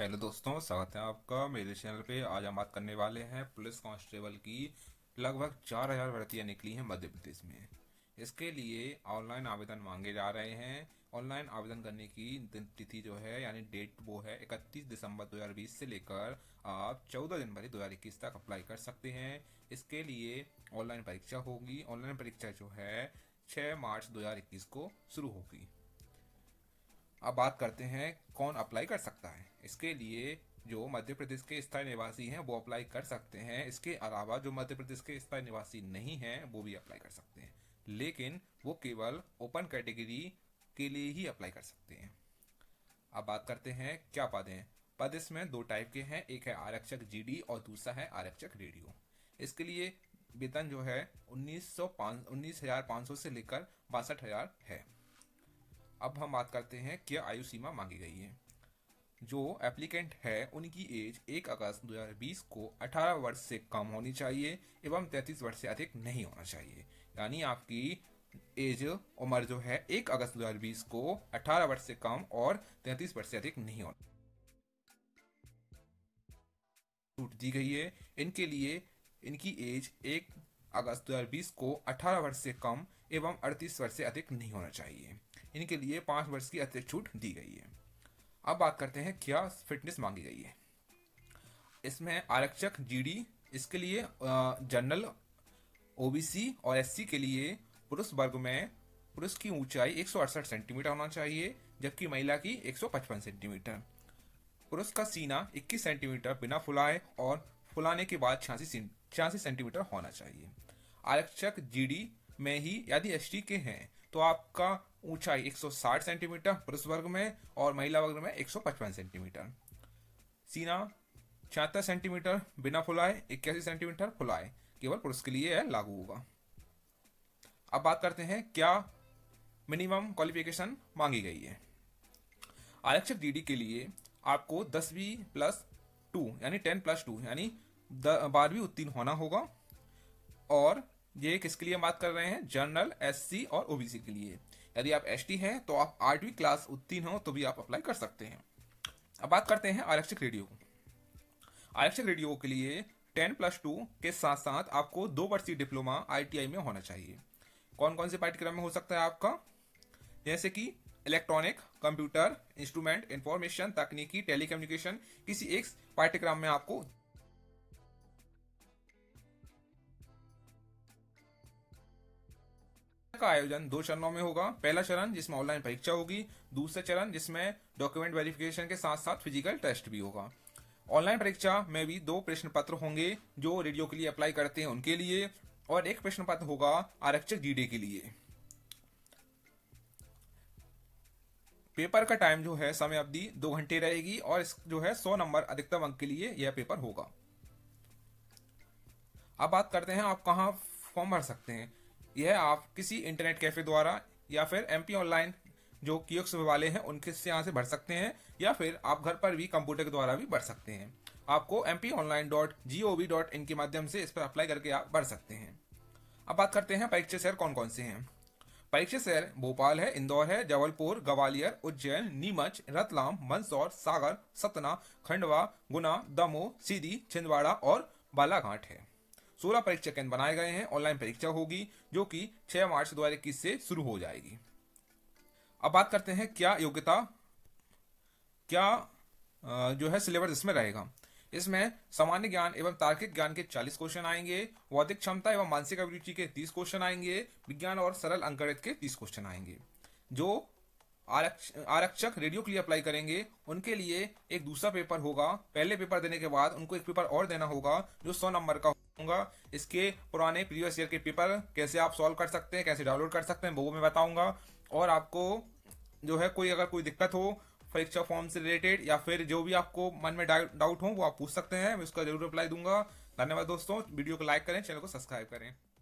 hello दोस्तों स्वागत है आपका मेरे चैनल पे आज हम बात करने वाले हैं पुलिस कांस्टेबल की लगभग चार हजार भर्तियाँ निकली हैं मध्य प्रदेश में इसके लिए ऑनलाइन आवेदन मांगे जा रहे हैं ऑनलाइन आवेदन करने की तिथि जो है यानी डेट वो है 31 दिसंबर 2020 से लेकर आप 14 जनवरी 2021 तक अप्लाई कर सकते हैं इसके लिए ऑनलाइन परीक्षा होगी ऑनलाइन परीक्षा जो है 6 मार्च 2021 को शुरू होगी अब बात करते हैं कौन अप्लाई कर सकता है इसके लिए जो मध्य प्रदेश के स्थायी निवासी हैं वो अप्लाई कर सकते हैं इसके अलावा जो मध्य प्रदेश के स्थायी निवासी नहीं हैं वो भी अप्लाई कर सकते हैं लेकिन वो केवल ओपन कैटेगरी के लिए ही अप्लाई कर सकते हैं अब बात करते हैं क्या पद हैं पद इसमें दो टाइप के हैं एक है आरक्षक जीडी और दूसरा है आरक्षक रेडियो इसके लिए वेतन जो है उन्नीस सौ से लेकर बासठ है अब हम बात करते हैं क्या आयु सीमा मांगी गई है जो एप्लीकेंट है उनकी एज 1 अगस्त 2020 को 18 वर्ष से कम होनी चाहिए एवं 33 वर्ष से अधिक नहीं होना चाहिए यानी आपकी एज उम्र जो है 1 अगस्त 2020 को 18 वर्ष से कम और 33 वर्ष से अधिक नहीं होना छूट दी गई है इनके लिए इनकी एज 1 अगस्त 2020 को 18 वर्ष से कम एवं 38 वर्ष से अधिक नहीं होना चाहिए इनके लिए पाँच वर्ष की अतिरिक्त छूट दी गई है अब बात करते हैं क्या फिटनेस मांगी गई है इसमें आरक्षक जी इसके लिए जनरल ओ और एस के लिए पुरुष वर्ग में पुरुष की ऊंचाई एक सेंटीमीटर होना चाहिए जबकि महिला की 155 सेंटीमीटर पुरुष का सीना 21 सेंटीमीटर बिना फुलाए और फुलाने के बाद छियासी छियासी सेंटीमीटर होना चाहिए आरक्षक जीडी में ही यदि एस के हैं तो आपका ऊंचाई 160 सेंटीमीटर पुरुष वर्ग में और महिला वर्ग में 155 सेंटीमीटर सीना छिहत्तर सेंटीमीटर बिना फुलाए इक्यासी सेंटीमीटर फुलाए केवल पुरुष के लिए लागू होगा अब बात करते हैं क्या मिनिमम क्वालिफिकेशन मांगी गई है आरक्षक डीडी के लिए आपको दसवीं प्लस टू यानी टेन प्लस टू यानी बारहवीं उत्तीर्ण होना होगा और ये किसके लिए बात कर रहे हैं जनरल एससी और ओबीसी के लिए यदि आप एस हैं तो आप आठवीं क्लास e उत्तीर्ण हो तो भी आप अप्लाई कर सकते हैं अब बात करते हैं आरक्षक रेडियो आरक्षक रेडियो के लिए टेन प्लस टू के साथ साथ आपको दो वर्षीय डिप्लोमा आई में होना चाहिए कौन कौन से पाठ्यक्रम में हो सकता है आपका जैसे कि इलेक्ट्रॉनिक कंप्यूटर इंस्ट्रूमेंट इंफॉर्मेशन तकनीकी टेलीकम्युनिकेशन किसी एक पाठ्यक्रम में आपको का आयोजन दो चरणों में होगा पहला चरण जिसमें ऑनलाइन परीक्षा होगी दूसरा चरण जिसमें डॉक्यूमेंट वेरिफिकेशन के साथ साथ फिजिकल टेस्ट भी होगा ऑनलाइन परीक्षा में भी दो प्रश्न पत्र होंगे जो रेडियो के लिए अप्लाई करते हैं उनके लिए और एक प्रश्न पत्र होगा आरक्षक जीडी के लिए पेपर का टाइम जो है समय अवधि दो घंटे रहेगी और जो है सौ नंबर अधिकतम अंक के लिए यह पेपर होगा अब बात करते हैं आप कहा फॉर्म भर सकते हैं यह आप किसी इंटरनेट कैफे द्वारा या फिर एम ऑनलाइन जो कियोक्स वाले हैं उनके से यहाँ से भर सकते हैं या फिर आप घर पर भी कंप्यूटर के द्वारा भी भर सकते हैं आपको M P online dot G O V dot in के माध्यम से इस पर अप्लाई करके आप भर सकते हैं अब बात करते हैं परीक्षा शहर कौन कौन से हैं परीक्षा शहर भोपाल है इंदौर है जबलपुर ग्वालियर उज्जैन नीमच रतलाम मंदसौर सागर सतना खंडवा गुना दमोह सीधी छिंदवाड़ा और बालाघाट है सोलह परीक्षा केंद्र बनाए गए हैं ऑनलाइन परीक्षा होगी जो कि छह मार्च दो से शुरू हो जाएगी अब बात करते हैं क्या योग्यता क्या जो है सिलेबस इसमें रहेगा इसमें सामान्य ज्ञान एवं तार्किक ज्ञान के 40 क्वेश्चन आएंगे बौद्धिक क्षमता एवं मानसिक अभिरुचि के 30 क्वेश्चन आएंगे विज्ञान और सरल अंकगणित के 30 क्वेश्चन आएंगे जो आरक्ष आरक्षक रेडियो के लिए अप्लाई करेंगे उनके लिए एक दूसरा पेपर होगा पहले पेपर देने के बाद उनको एक पेपर और देना होगा जो सौ नंबर का बताऊंगा इसके पुराने प्रीवियस ईयर के पेपर कैसे आप सॉल्व कर सकते हैं कैसे डाउनलोड कर सकते हैं वो मैं बताऊंगा और आपको जो है कोई अगर कोई दिक्कत हो परीक्षा फॉर्म से रिलेटेड या फिर जो भी आपको मन में डाउट हो वो आप पूछ सकते हैं मैं उसका जरूर रिप्लाई दूंगा धन्यवाद दोस्तों वीडियो को लाइक करें चैनल को सब्सक्राइब करें